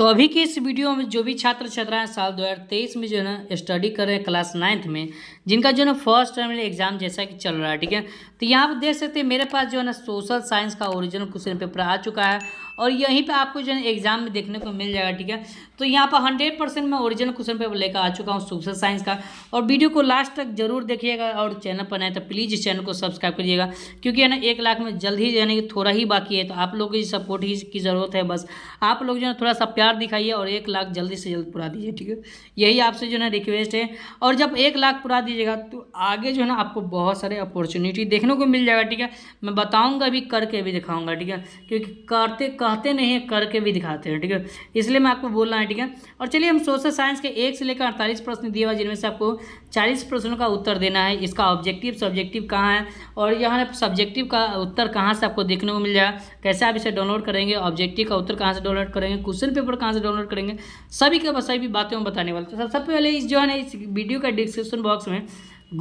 तो अभी की इस वीडियो में जो भी छात्र छात्राएं साल 2023 में जो है ना स्टडी कर रहे हैं क्लास नाइन्थ में जिनका जो है ना फर्स्ट टर्म एग्जाम जैसा कि चल रहा है ठीक है तो यहाँ पर देख सकते हैं मेरे पास जो है ना सोशल साइंस का ओरिजिनल क्वेश्चन पेपर आ चुका है और यहीं पर आपको जो है एग्जाम में देखने को मिल जाएगा ठीक है तो यहाँ पर हंड्रेड परसेंट मैं ओरिजिनल क्वेश्चन पेपर लेकर आ चुका हूँ सोशल साइंस का और वीडियो को लास्ट तक जरूर देखिएगा और चैनल पर नए तो प्लीज़ इस चैनल को सब्सक्राइब करिएगा क्योंकि है ना एक लाख में जल्द ही यानी कि थोड़ा ही बाकी है तो आप लोगों की सपोर्ट ही की ज़रूरत है बस आप लोग जो है थोड़ा सा प्यार दिखाइए और एक लाख जल्दी से जल्द पूरा दीजिए ठीक है यही आपसे जो है रिक्वेस्ट है और जब एक लाख पूरा दीजिएगा तो आगे जो है ना आपको बहुत सारे अपॉर्चुनिटी देखने को मिल जाएगा ठीक है मैं बताऊँगा भी करके भी दिखाऊँगा ठीक है क्योंकि करते कहते नहीं है करके भी दिखाते हैं ठीक है इसलिए मैं आपको बोल रहा है ठीक है और चलिए हम सोशल साइंस के एक से लेकर अड़तालीस प्रश्न दिए हुआ जिनमें से आपको चालीस प्रश्नों का उत्तर देना है इसका ऑब्जेक्टिव सब्जेक्टिव कहाँ है और यहाँ सब्जेक्टिव का उत्तर कहाँ से आपको देखने को मिल जाएगा कैसे आप इसे डाउनलोड करेंगे ऑब्जेक्टिव का उत्तर कहाँ से डाउनलोड करेंगे क्वेश्चन पेपर कहाँ से डाउनलोड करेंगे सभी के सभी बातें हम बताने वाले तो सबसे पहले इस जो है ना इस वीडियो का डिस्क्रिप्शन बॉक्स में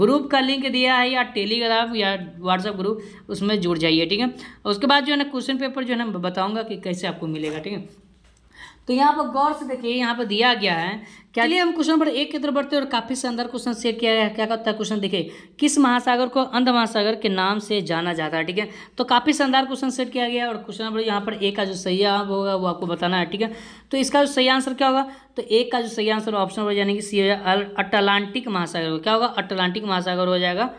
ग्रुप का लिंक दिया है या टेलीग्राम या व्हाट्सएप ग्रुप उसमें जुड़ जाइए ठीक है उसके बाद जो है ना क्वेश्चन पेपर जो है ना बताऊंगा कि कैसे आपको मिलेगा ठीक है तो यहाँ पर गौर से देखिए यहाँ पर दिया गया है क्या लिए हम क्वेश्चन नंबर एक की तरफ बढ़ते हैं और काफ़ी शानदार क्वेश्चन सेट किया है क्या कहता है क्वेश्चन देखिए किस महासागर को अंध महासागर के नाम से जाना जाता है ठीक है तो काफ़ी शानदार क्वेश्चन सेट किया गया और क्वेश्चन नंबर यहाँ पर एक का जो सही जवाब होगा वो आपको बताना है ठीक है तो इसका जो सही आंसर क्या होगा तो एक का जो सही आंसर ऑप्शन नंबर यानी कि सी अटलांटिक महासागर क्या होगा अटलांटिक महासागर हो जाएगा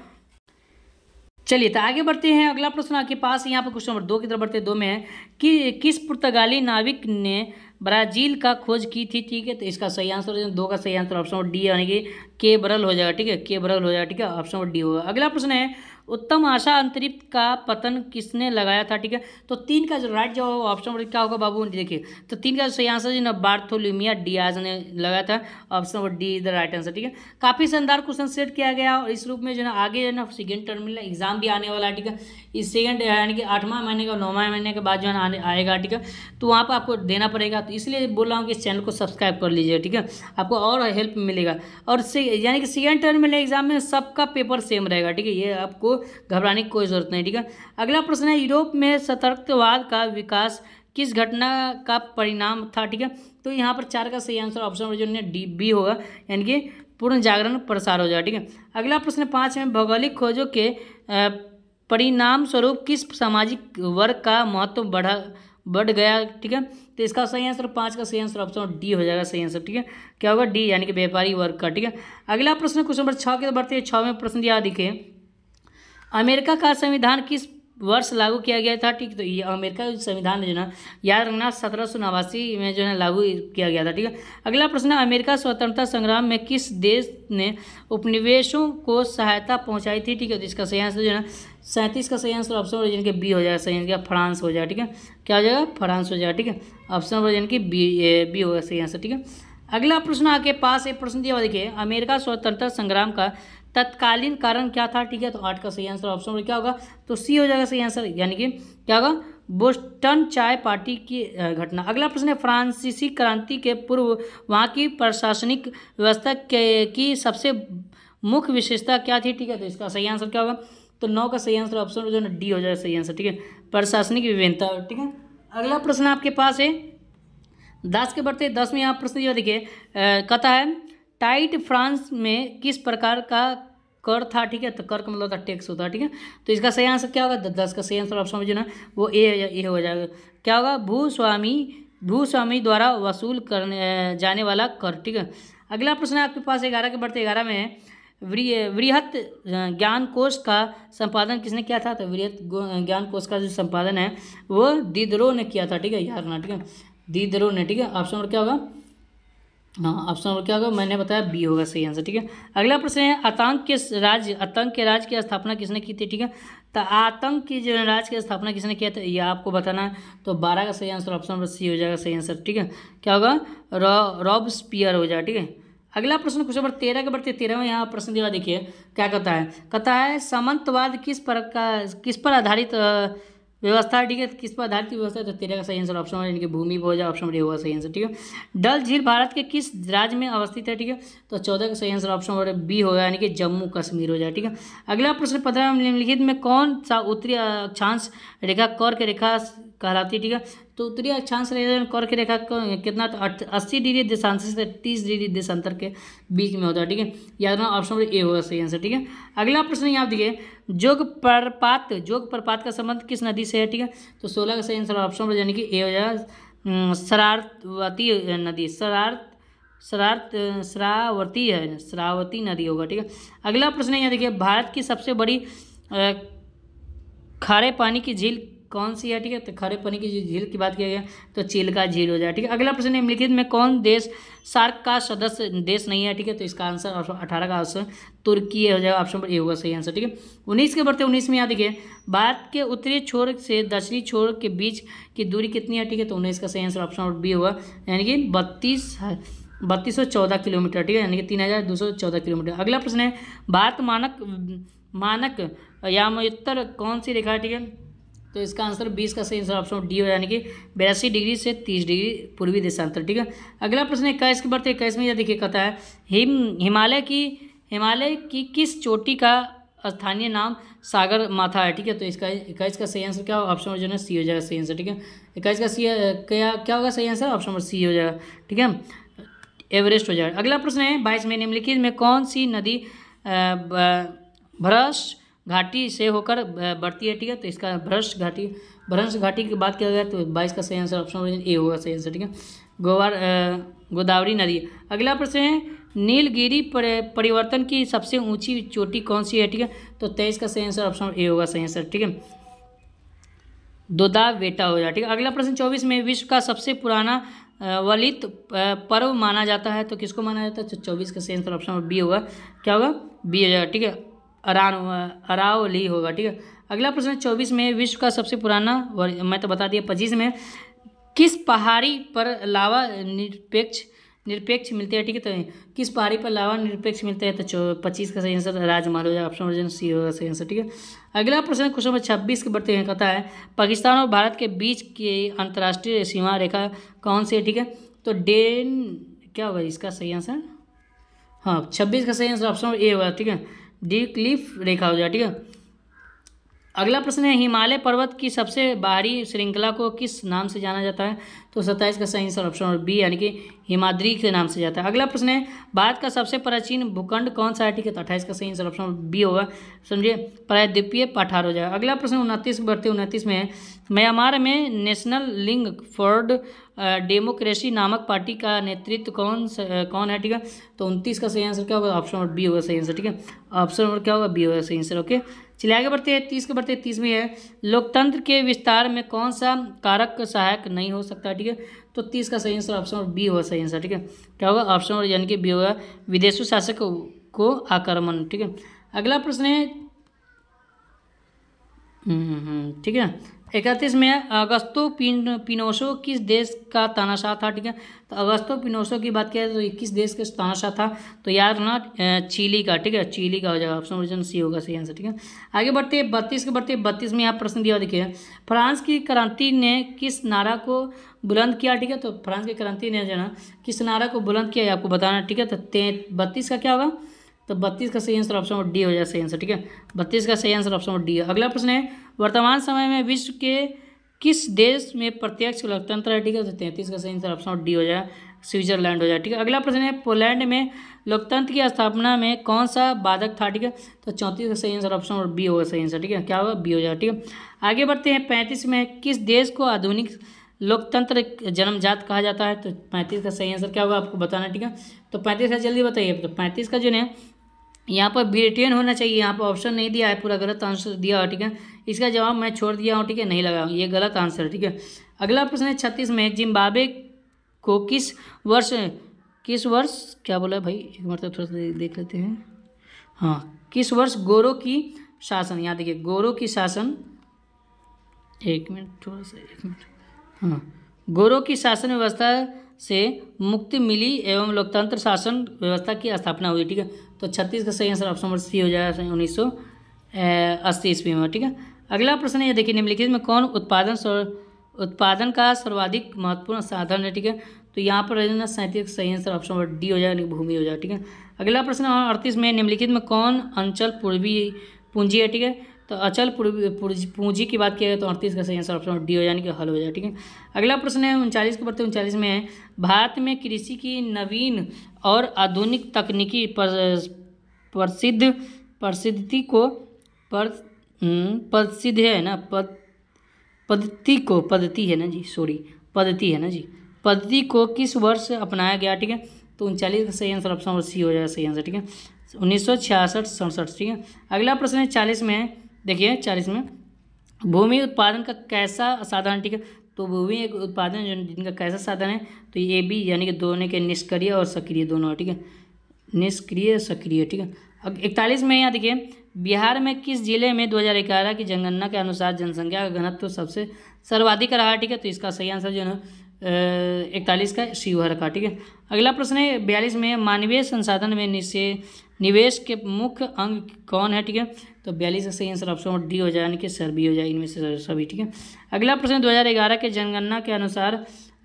चलिए तो आगे बढ़ते हैं अगला प्रश्न आपके पास यहाँ पर क्वेश्चन नंबर दो की तरफ बढ़ते हैं दो में है कि किस पुर्तगाली नाविक ने ब्राज़ील का खोज की थी ठीक है तो इसका सही आंसर दो का सही आंसर ऑप्शन डी यानी कि के बरल हो जाएगा ठीक है के बरल हो जाएगा ठीक है ऑप्शन डी होगा अगला प्रश्न है उत्तम आशा अंतरिक्ष का पतन किसने लगाया था ठीक है तो तीन का जो राइट जो ऑप्शन नंबर क्या होगा बाबू देखिए तो तीन का सही आंसर जी ना बार्थोलिमिया डियाज ने लगाया था option number D is the right answer ठीक है काफ़ी शानदार क्वेश्चन सेट किया गया और इस रूप में जो ना आगे जो ना सेकेंड टर्म में एग्जाम भी आने वाला है ठीक है इस सेकेंड यानी कि आठवां महीने का नौवा महीने के बाद जो है आएगा ठीक है तो वहाँ पर आपको देना पड़ेगा तो इसलिए बोल रहा हूँ कि इस चैनल को सब्सक्राइब कर लीजिए ठीक है आपको और हेल्प मिलेगा और यानी कि सेकेंड टर्म में एग्जाम में सबका पेपर सेम रहेगा ठीक है ये आपको घबराने की कोई ज़रूरत नहीं ठीक है अगला प्रश्न है यूरोप में सतर्कवाद का विकास किस घटना का परिणाम था ठीक है तो यहाँ पर चार का सही आंसर ऑप्शन नंबर जो है डी बी होगा यानी कि पूर्ण जागरण प्रसार हो जाएगा ठीक है अगला प्रश्न पाँच में भौगोलिक खोजों के परिणाम स्वरूप किस सामाजिक वर्ग का महत्व बढ़ा बढ़ गया ठीक है तो इसका सही आंसर पाँच का सही आंसर ऑप्शन डी हो जाएगा सही आंसर ठीक है क्या होगा डी यानी कि व्यापारी वर्ग का ठीक है अगला प्रश्न क्वेश्चन नंबर छः के तो बढ़ते हैं छः में प्रश्न दिया दिखे अमेरिका का संविधान किस वर्ष लागू किया गया था ठीक तो ये अमेरिका का संविधान जो ना याद रखना सत्रह सौ नवासी में जो है लागू किया गया था ठीक है अगला प्रश्न है अमेरिका स्वतंत्रता संग्राम में किस देश ने उपनिवेशों को सहायता पहुंचाई थी ठीक है तो इसका सही आंसर जो है ना सैंतीस का सही आंसर ऑप्शन ओरिजिन के बी हो जाएगा सही आंसर फ्रांस हो जाएगा ठीक है क्या हो जाएगा फ्रांस हो जाएगा ठीक है ऑप्शन ओरिजिन की बी बी होगा सही आंसर ठीक है अगला प्रश्न आपके पास एक प्रश्न दिया हुआ देखिए अमेरिका स्वतंत्रता संग्राम का तत्कालीन कारण क्या था ठीक है तो आठ का सही आंसर ऑप्शन क्या होगा तो सी हो जाएगा सही आंसर यानी कि क्या होगा बोस्टन चाय पार्टी की घटना अगला प्रश्न है फ्रांसीसी क्रांति के पूर्व वहाँ की प्रशासनिक व्यवस्था की सबसे मुख्य विशेषता क्या थी ठीक है तो इसका सही आंसर क्या होगा तो नौ का सही आंसर ऑप्शन जो है डी हो जाएगा सही आंसर ठीक है प्रशासनिक विभिन्नता ठीक है अगला प्रश्न आपके पास है दस के बढ़ते दस में यहाँ प्रश्न जो देखिए कथा है टाइट फ्रांस में किस प्रकार का कर था ठीक है तो कर का मतलब था टैक्स होता है ठीक है तो इसका सही आंसर क्या होगा दस का सही आंसर ऑप्शन में जो ना वो ए ए हो जाएगा क्या होगा भूस्वामी भूस्वामी द्वारा वसूल करने जाने वाला कर ठीक है अगला प्रश्न है आपके पास ग्यारह के बढ़ते ग्यारह में है वृहत ज्ञान कोष का संपादन किसने किया था तो वृहत ज्ञान कोश का जो संपादन है वो दिद्रोह ने किया था ठीक है यार ना ठीक है दिद्रोह ने ठीक है ऑप्शन नंबर क्या होगा हाँ ऑप्शन नंबर क्या होगा मैंने बताया बी होगा सही आंसर ठीक है अगला प्रश्न है आतंक के राज्य आतंक के राज की स्थापना किसने की थी ठीक है तो आतंक की जो राज की स्थापना किसने किया था यह आपको बताना है तो बारह का सही आंसर ऑप्शन नंबर सी हो जाएगा सही आंसर ठीक है क्या होगा रॉब स्पियर हो जाएगा ठीक है अगला प्रश्न क्वेश्चन नंबर तेरह के बढ़ते में यहाँ प्रश्न दिया देखिए क्या कहता है कहता है सामंतवाद किस पर का किस पर आधारित व्यवस्था ठीक है किस पर आधारित व्यवस्था तो तेरह का सही आंसर ऑप्शन यानी कि भूमि भोजा ऑप्शन नंबर ए होगा सही आंसर ठीक है डल झील भारत के किस राज्य में अवस्थित है ठीक है तो चौदह का सही आंसर ऑप्शन नंबर बी होगा यानी कि जम्मू कश्मीर हो जाए ठीक है अगला प्रश्न पंद्रह निम्नलिखित में कौन सा उत्तरी अक्षांश रेखा कर के रेखा कहलाती है ठीक है तो उत्तरी अक्षांश रेखा कर की रेखा कितना तो अस्सी डिग्री देशांतर से तीस डिग्री देशांतर के बीच में होता है ठीक है याद रखना ऑप्शन नंबर ए होगा सही आंसर ठीक है अगला प्रश्न यहाँ देखिए जोग प्रपात जोग प्रपात का संबंध किस नदी से है ठीक है तो सोलह का सही आंसर ऑप्शन नंबर यानी कि ए हो जाएगा हम्म, शरारती नदी शरारत शरार्थ शरावती है शरावती नदी होगा ठीक है अगला प्रश्न यहाँ देखिए भारत की सबसे बड़ी खारे पानी की झील कौन सी है ठीक है तो खारे पानी की झील की बात किया गया तो चील का झील हो जाए ठीक है अगला प्रश्न निम्नलिखित में कौन देश सार्क का सदस्य देश नहीं है ठीक है तो इसका आंसर अठारह का आंसर तुर्की हो जाएगा ऑप्शन नंबर ए होगा सही आंसर ठीक है उन्नीस के बढ़ते उन्नीस में यहाँ देखिए भारत के उत्तरी छोर से दक्षिणी छोर के बीच की दूरी कितनी है ठीक है तो उन्नीस का सही आंसर ऑप्शन नंबर बी होगा यानी कि बत्तीस बत्तीस सौ चौदह किलोमीटर ठीक है यानी कि तीन हज़ार दो सौ चौदह किलोमीटर अगला प्रश्न है भारत मानक मानक यामोत्तर कौन सी रेखा है ठीक है तो इसका आंसर बीस का सही आंसर ऑप्शन डी हो यानी कि बयासी डिग्री से तीस डिग्री पूर्वी देशांतर ठीक है अगला प्रश्न इक्कीस के बढ़ते इक्कीस में यह देखिए कहता है हिम हिमालय की हिमालय की किस चोटी का स्थानीय नाम सागर माथा है ठीक है तो इसका इक्कीस का सही आंसर क्या ऑप्शन जो है सी हो जाएगा सही आंसर ठीक है इक्कीस का सी क्या क्या होगा सही आंसर ऑप्शन नंबर सी हो जाएगा ठीक है एवरेस्ट हो जाएगा अगला प्रश्न है बाईस में निम्नलिखित में कौन सी नदी भ्रष्ट घाटी से होकर बढ़ती है ठीक है तो इसका भ्रष्ट घाटी भ्रंश घाटी की बात किया जाए तो बाईस का सही आंसर ऑप्शन ए होगा सही आंसर ठीक है गोवार गोदावरी नदी अगला प्रश्न है नीलगिरी पर, परिवर्तन की सबसे ऊंची चोटी कौन सी है ठीक है तो तेईस का सही आंसर ऑप्शन ए होगा सही आंसर ठीक है दोदा बेटा हो जाए ठीक है अगला प्रश्न चौबीस में विश्व का सबसे पुराना वलित पर्व माना जाता है तो किसको माना जाता है तो चौबीस का सही आंसर ऑप्शन बी होगा क्या होगा बी हो जाएगा ठीक है अरान अरावली होगा ठीक है अगला प्रश्न है चौबीस में विश्व का सबसे पुराना मैं तो बता दिया पच्चीस में किस पहाड़ी पर लावा निरपेक्ष निरपेक्ष मिलते हैं ठीक है तो किस पहाड़ी पर लावा निरपेक्ष मिलते हैं तो पच्चीस का सही आंसर राजमहल हो जाएगा ऑप्शन वर्जन सी होगा सही आंसर ठीक है अगला प्रश्न क्वेश्चन नंबर छब्बीस के बढ़ते हैं कहता है पाकिस्तान और भारत के बीच की अंतर्राष्ट्रीय सीमा रेखा कौन सी है ठीक है तो डेन क्या होगा इसका सही आंसर हाँ छब्बीस का सही आंसर ऑप्शन ए होगा ठीक है डी क्लिफ रेखा हो जाए ठीक है अगला प्रश्न है हिमालय पर्वत की सबसे बाहरी श्रृंखला को किस नाम से जाना जाता है तो सत्ताईस का सही आंसर ऑप्शन और बी यानी कि हिमाद्री के नाम से जाता है अगला प्रश्न है भारत का सबसे प्राचीन भूखंड कौन सा है ठीक है तो अट्ठाईस का सही आंसर ऑप्शन बी होगा समझिए प्रायद्वीपीय पठार हो जाएगा अगला प्रश्न उनतीस बढ़ते उनतीस में है म्यांमार में नेशनल लिंग फॉर्ड डेमोक्रेसी नामक पार्टी का नेतृत्व कौन कौन है ठीक है तो उनतीस का सही आंसर क्या होगा ऑप्शन नंबर बी होगा सही आंसर ठीक है ऑप्शन नंबर क्या होगा बी होगा सही आंसर ओके चलिए आगे बढ़ते हैं तीस के बढ़ते तीस में है लोकतंत्र के विस्तार में कौन सा कारक सहायक नहीं हो सकता ठीक है तो तीस का सही आंसर ऑप्शन नंबर बी होगा सही आंसर ठीक है क्या होगा ऑप्शन नंबर यानी कि बी होगा विदेशी शासक को आक्रमण ठीक है अगला प्रश्न है हम्म, हम्म, हम्म, ठीक है इकतीस में अगस्तो पिन पिनोसो किस देश का तानाशाह था ठीक है तो अगस्तो पिनोसो की बात जाए तो किस देश का तानाशाह था तो याद ना चिली का ठीक है चिली का हो जाएगा ऑप्शन ऑप्शन सी होगा सही आंसर ठीक है आगे बढ़ते हैं बत्तीस के बढ़ते बत्तीस में यहाँ प्रश्न दिया देखिए फ्रांस की क्रांति ने किस नारा को बुलंद किया ठीक है तो फ्रांस की क्रांति ने जो ना किस नारा को बुलंद किया आपको बताना ठीक है तो बत्तीस का क्या होगा तो बत्तीस का सही आंसर ऑप्शन डी हो जाएगा सही आंसर ठीक है बत्तीस का सही आंसर ऑप्शन डी है अगला प्रश्न है वर्तमान समय में विश्व के किस देश में प्रत्यक्ष लोकतंत्र है ठीक है तो तैंतीस का सही आंसर ऑप्शन डी हो जाए स्विट्जरलैंड हो जाए ठीक है अगला प्रश्न है पोलैंड में लोकतंत्र की स्थापना में कौन सा बाधक था ठीक है तो चौंतीस का सही आंसर ऑप्शन और बी होगा सही आंसर ठीक है क्या होगा बी हो जाए ठीक है आगे बढ़ते हैं पैंतीस में किस देश को आधुनिक लोकतंत्र जन्मजात कहा जाता है तो पैंतीस का सही आंसर क्या होगा आपको बताना ठीक है तो पैंतीस का जल्दी बताइए तो पैंतीस का जो है यहाँ पर ब्रिटेन होना चाहिए यहाँ पर ऑप्शन नहीं दिया है पूरा गलत आंसर दिया ठीक है इसका जवाब मैं छोड़ दिया हूँ ठीक है नहीं लगाऊँ ये गलत आंसर है ठीक है अगला प्रश्न है छत्तीस में जिम्बाबे को किस वर्ष किस वर्ष क्या बोला भाई एक बार तो थोड़ा सा देख लेते हैं हाँ किस वर्ष गोरो की शासन यहाँ देखिए गोरो की शासन एक मिनट थोड़ा सा एक मिनट हाँ गोरो की शासन व्यवस्था से मुक्ति मिली एवं लोकतंत्र शासन व्यवस्था की स्थापना हुई ठीक है तो छत्तीस का सही आंसर ऑप्शन नंबर सी हो जाएगा उन्नीस सौ अस्सी ईस्वी में ठीक है अगला प्रश्न ये देखिए निम्नलिखित में कौन उत्पादन उत्पादन का सर्वाधिक महत्वपूर्ण साधन है ठीक है तो यहाँ पर रहेगा सैंतीस का सही आंसर ऑप्शन नंबर डी हो जाएगा भूमि हो जाएगा ठीक है अगला प्रश्न अड़तीस में निम्नलिखित में कौन अंचल पूर्वी पूंजी है ठीक है तो अचल पूंजी की बात किया जाए तो अड़तीस का सही आंसर ऑप्शन डी हो यानी कि हल हो जाए ठीक है अगला प्रश्न है उनचालीस के बढ़ते उनचालीस में है भारत में कृषि की नवीन और आधुनिक तकनीकी प्रसिद्ध प्रसिद्धि को पर हम्म, प्रसिद्ध है ना पद पद्धति को पद्धति है ना जी सॉरी पद्धति है ना जी पद्धति को किस वर्ष अपनाया गया ठीक है तो उनचालीस का सही आंसर ऑप्शन और सी हो जाएगा सही आंसर ठीक है उन्नीस सौ छियासठ सड़सठ ठीक है अगला प्रश्न है चालीस में है देखिए चालीस में भूमि उत्पादन का कैसा साधन ठीक है तो भूमि एक उत्पादन जो जिनका कैसा साधन है तो ये भी यानी कि दोनों के निष्क्रिय और सक्रिय दोनों ठीक है निष्क्रिय सक्रिय ठीक है अब इकतालीस में यहाँ देखिए बिहार में किस जिले में दो की जनगणना के अनुसार जनसंख्या का घनत्व सबसे सर्वाधिक रहा ठीक है तो इसका सही आंसर जो है इकतालीस का शिवहर का ठीक है अगला प्रश्न है बयालीस में मानवीय संसाधन में निशे निवेश के मुख्य अंग कौन है ठीक है तो बयालीस का सही आंसर ऑप्शन डी हो जाए यानी कि सर बी हो जाए इनमें से सभी ठीक है अगला प्रश्न दो ग्यारह के जनगणना के अनुसार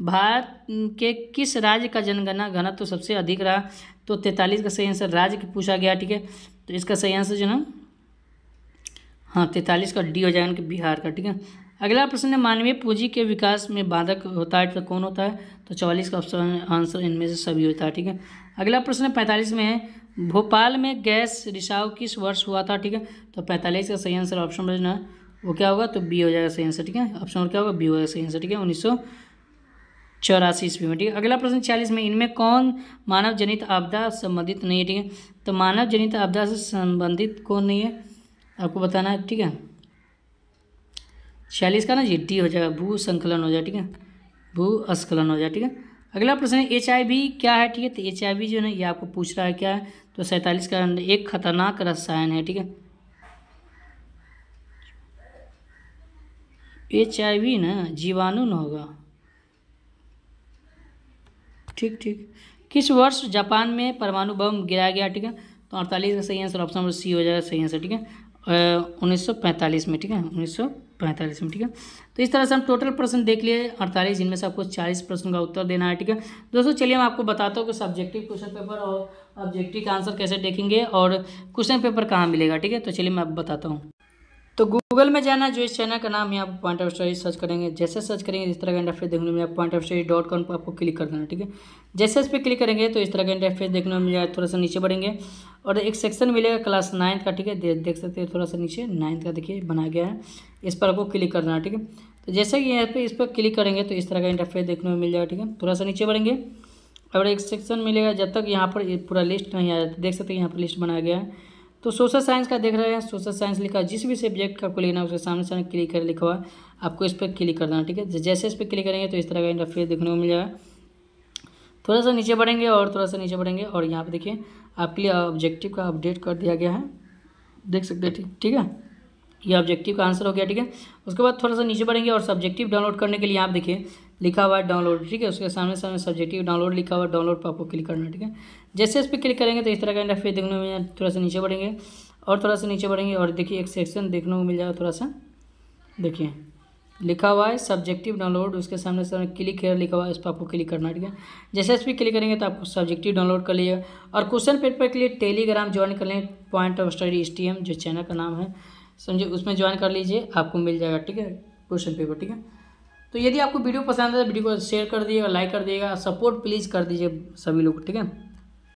भारत के किस राज्य का जनगणना घनत्व तो सबसे अधिक रहा तो तैंतालीस का सही आंसर राज्य पूछा गया ठीक है तो इसका सही आंसर जो ना हाँ तैंतालीस का डी हो जाए यानी कि बिहार का ठीक है अगला प्रश्न है मानवीय पूंजी के विकास में बाधक होता है तो कौन होता है तो चौवालीस का ऑप्शन आंसर इनमें से सभी होता है ठीक है अगला प्रश्न है पैंतालीस में है भोपाल में गैस रिसाव किस वर्ष हुआ था ठीक है तो पैंतालीस का सही आंसर ऑप्शन है वो क्या होगा तो बी हो जाएगा सही आंसर ठीक है ऑप्शन और क्या होगा बी हो जाएगा सही आंसर ठीक है उन्नीस सौ चौरासी ईस्वी में ठीक है अगला प्रश्न छियालीस में इनमें कौन मानव जनित आपदा संबंधित नहीं है ठीक है तो मानव जनित आपदा से संबंधित कौन नहीं है आपको बताना है ठीक है छियालीस का ना जी डी हो जाएगा भू संकलन हो जाए ठीक है भू अस्खलन हो जाए ठीक है अगला प्रश्न है एच क्या है ठीक है तो एच जो है ना ये आपको पूछ रहा है क्या है तो सैंतालीस का एक खतरनाक रसायन है ठीक है एच ना जीवाणु न होगा ठीक ठीक किस वर्ष जापान में परमाणु बम गिराया गया ठीक है तो अड़तालीस का सही आंसर ऑप्शन नंबर सी हो जाएगा सही आंसर ठीक है उन्नीस में ठीक है उन्नीस पैंतालीस में ठीक है तो इस तरह से हम टोटल प्रश्न देख लिए अड़तालीस जिनमें से आपको चालीस प्रश्न का उत्तर देना है ठीक है दोस्तों चलिए मैं आपको बताता हूँ कि सब्जेक्टिव क्वेश्चन पेपर और ऑब्जेक्टिव का आंसर कैसे देखेंगे और क्वेश्चन पेपर कहाँ मिलेगा ठीक है तो चलिए मैं आपको बताता हूँ तो गूगल में जाना जो इस चैनल का नाम है आप पॉइंट ऑफ स्टडी सर्च करेंगे जैसे सर्च करेंगे इस तरह का इंटरफेस देखने में point of study dot com पर आपको क्लिक कर देना ठीक है जैसे इस पर क्लिक करेंगे तो इस तरह का इंटरफेस देखने में मिल जाए थोड़ा सा नीचे बढ़ेंगे और एक सेक्शन मिलेगा क्लास नाइन्थ का ठीक है दे, देख सकते हैं थोड़ा सा नीचे नाइन्थ का देखिए बनाया गया है इस पर आपको क्लिक करना है ठीक है तो जैसे कि यहाँ पे इस पर क्लिक करेंगे तो इस तरह का इंटरफेस देखने को मिल जाएगा ठीक है थोड़ा सा नीचे बढ़ेंगे और एक सेक्शन मिलेगा जब तक यहाँ पर पूरा लिस्ट नहीं आ जाता तो देख सकते हैं यहाँ पर लिस्ट बनाया गया है तो सोशल साइंस का देख रहे हैं सोशल साइंस लिखा जिस भी सब्जेक्ट का आपको लेना है उसके सामने सामने क्लिक कर लिखा हुआ आपको इस पर क्लिक करना है ठीक है जैसे इस पर क्लिक करेंगे तो इस तरह का इंटरफेस देखने को मिल जाएगा थोड़ा सा नीचे बढ़ेंगे और थोड़ा सा नीचे बढ़ेंगे और यहाँ पे देखिए आपके लिए ऑब्जेक्टिव का अपडेट कर दिया गया है देख सकते हैं ठीक ठीक है ये ऑब्जेक्टिव का आंसर हो गया ठीक है उसके बाद थोड़ा सा नीचे बढ़ेंगे और सब्जेक्टिव डाउनलोड करने के लिए आप देखिए लिखा हुआ है डाउनलोड ठीक है उसके सामने सामने सब्जेक्टिव डाउनलोड लिखा हुआ डाउनलोड पर आपको क्लिक करना है ठीक है जैसे इस पर क्लिक करेंगे तो इस तरह का इंटरफेस देखने में थोड़ा सा नीचे बढ़ेंगे और थोड़ा सा नीचे बढ़ेंगे और देखिए एक सेक्शन देखने को मिल जाएगा थोड़ा सा देखिए लिखा हुआ है सब्जेक्टिव डाउनलोड उसके सामने सामने क्लिक है लिखा हुआ है इस पर आपको क्लिक करना ठीक है जैसे इस पर क्लिक करेंगे तो आपको सब्जेक्टिव डाउनलोड कर लीजिएगा और क्वेश्चन पेपर के लिए टेलीग्राम ज्वाइन कर लें पॉइंट ऑफ स्टडी एस जो चैनल का नाम है समझिए उसमें ज्वाइन कर लीजिए आपको मिल जाएगा ठीक है क्वेश्चन पेपर ठीक है तो यदि आपको वीडियो पसंद है तो वीडियो को शेयर कर दिएगा लाइक कर दिएगा सपोर्ट प्लीज़ कर दीजिए सभी लोग ठीक है